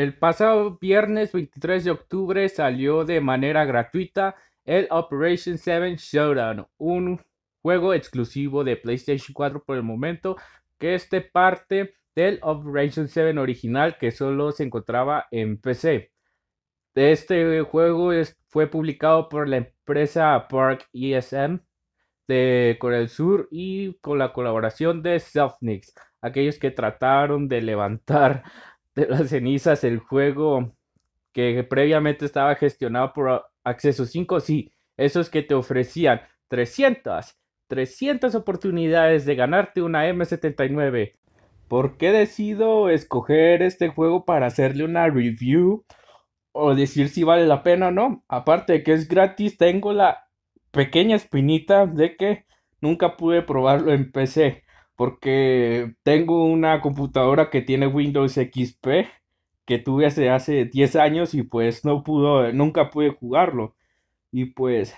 El pasado viernes 23 de octubre salió de manera gratuita el Operation 7 Showdown, un juego exclusivo de PlayStation 4 por el momento, que es parte del Operation 7 original que solo se encontraba en PC. Este juego fue publicado por la empresa Park ESM de Corea del Sur y con la colaboración de Softnix, aquellos que trataron de levantar de las cenizas el juego que previamente estaba gestionado por Acceso 5, sí, esos que te ofrecían 300, 300 oportunidades de ganarte una M79. ¿Por qué decido escoger este juego para hacerle una review o decir si vale la pena o no? Aparte de que es gratis, tengo la pequeña espinita de que nunca pude probarlo en PC porque tengo una computadora que tiene Windows XP que tuve hace, hace 10 años y pues no pudo, nunca pude jugarlo. Y pues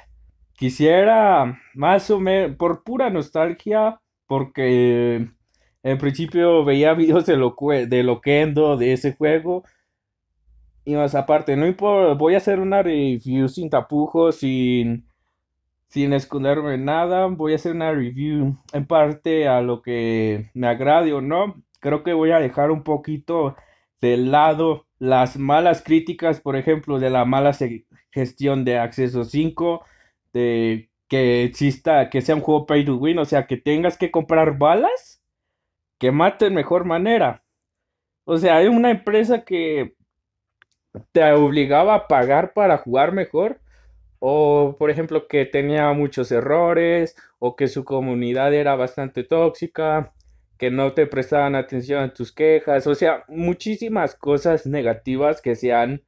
quisiera más o menos, por pura nostalgia, porque en principio veía videos de, lo, de Loquendo, de ese juego. Y más aparte, no voy a hacer una review sin tapujos, sin sin esconderme nada, voy a hacer una review en parte a lo que me agrade o no. Creo que voy a dejar un poquito de lado las malas críticas, por ejemplo, de la mala gestión de Acceso 5, de que exista, que sea un juego pay to win, o sea, que tengas que comprar balas que maten mejor manera. O sea, hay una empresa que te obligaba a pagar para jugar mejor o por ejemplo que tenía muchos errores o que su comunidad era bastante tóxica, que no te prestaban atención a tus quejas, o sea, muchísimas cosas negativas que se han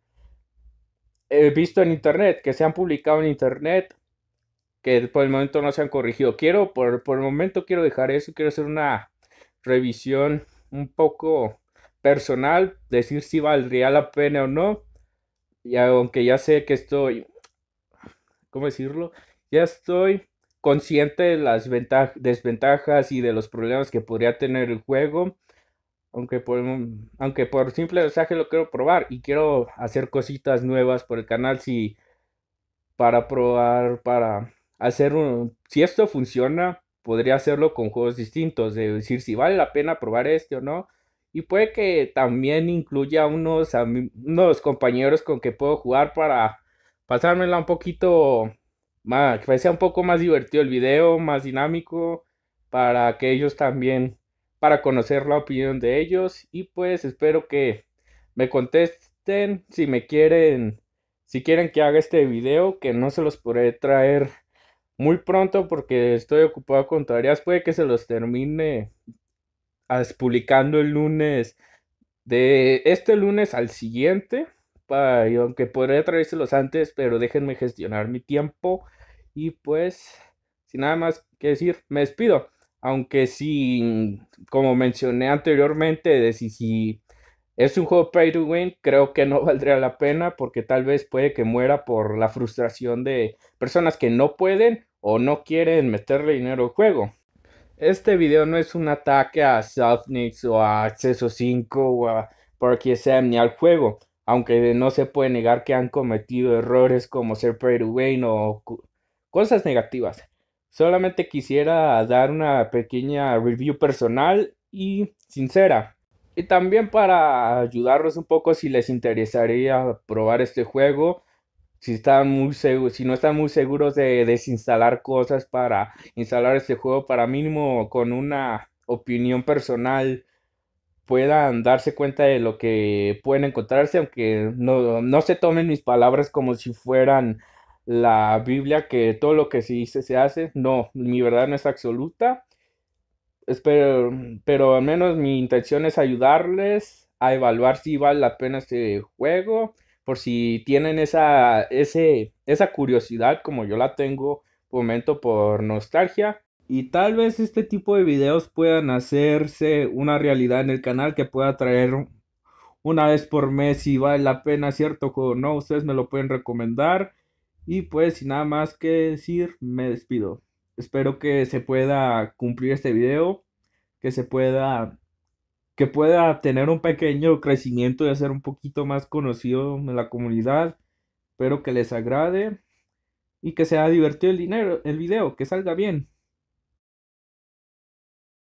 eh, visto en internet, que se han publicado en internet, que por el momento no se han corregido. Quiero, por, por el momento quiero dejar eso, quiero hacer una revisión un poco personal, decir si valdría la pena o no, y aunque ya sé que estoy ¿cómo decirlo? Ya estoy consciente de las desventajas y de los problemas que podría tener el juego. Aunque por, simple mensaje lo quiero probar y quiero hacer cositas nuevas por el canal si para probar, para hacer un... Si esto funciona, podría hacerlo con juegos distintos, de decir si vale la pena probar este o no. Y puede que también incluya unos, unos compañeros con que puedo jugar para pasármela un poquito más, que sea un poco más divertido el video, más dinámico, para que ellos también, para conocer la opinión de ellos. Y pues espero que me contesten si me quieren, si quieren que haga este video, que no se los podré traer muy pronto porque estoy ocupado con tareas. Puede que se los termine publicando el lunes, de este lunes al siguiente y aunque podría traérselos antes, pero déjenme gestionar mi tiempo. Y pues, sin nada más que decir, me despido. Aunque si, como mencioné anteriormente, de si, es un juego pay to win, creo que no valdría la pena porque tal vez puede que muera por la frustración de personas que no pueden o no quieren meterle dinero al juego. Este video no es un ataque a Softnix o a Acceso 5 o a Parky SM ni al juego aunque no se puede negar que han cometido errores como ser Wayne o cosas negativas. Solamente quisiera dar una pequeña review personal y sincera. Y también para ayudarlos un poco si les interesaría probar este juego, si, están muy si no están muy seguros de desinstalar cosas para instalar este juego, para mínimo con una opinión personal puedan darse cuenta de lo que pueden encontrarse, aunque no, no se tomen mis palabras como si fueran la Biblia, que todo lo que se dice se hace. No, mi verdad no es absoluta. Espero, pero al menos mi intención es ayudarles a evaluar si vale la pena este juego, por si tienen esa, ese, esa curiosidad como yo la tengo momento por nostalgia. Y tal vez este tipo de videos puedan hacerse una realidad en el canal que pueda traer una vez por mes si vale la pena cierto juego no. Ustedes me lo pueden recomendar. Y pues sin nada más que decir, me despido. Espero que se pueda cumplir este video, que se pueda que pueda tener un pequeño crecimiento y hacer un poquito más conocido en la comunidad. Espero que les agrade y que sea divertido el dinero, el video, que salga bien.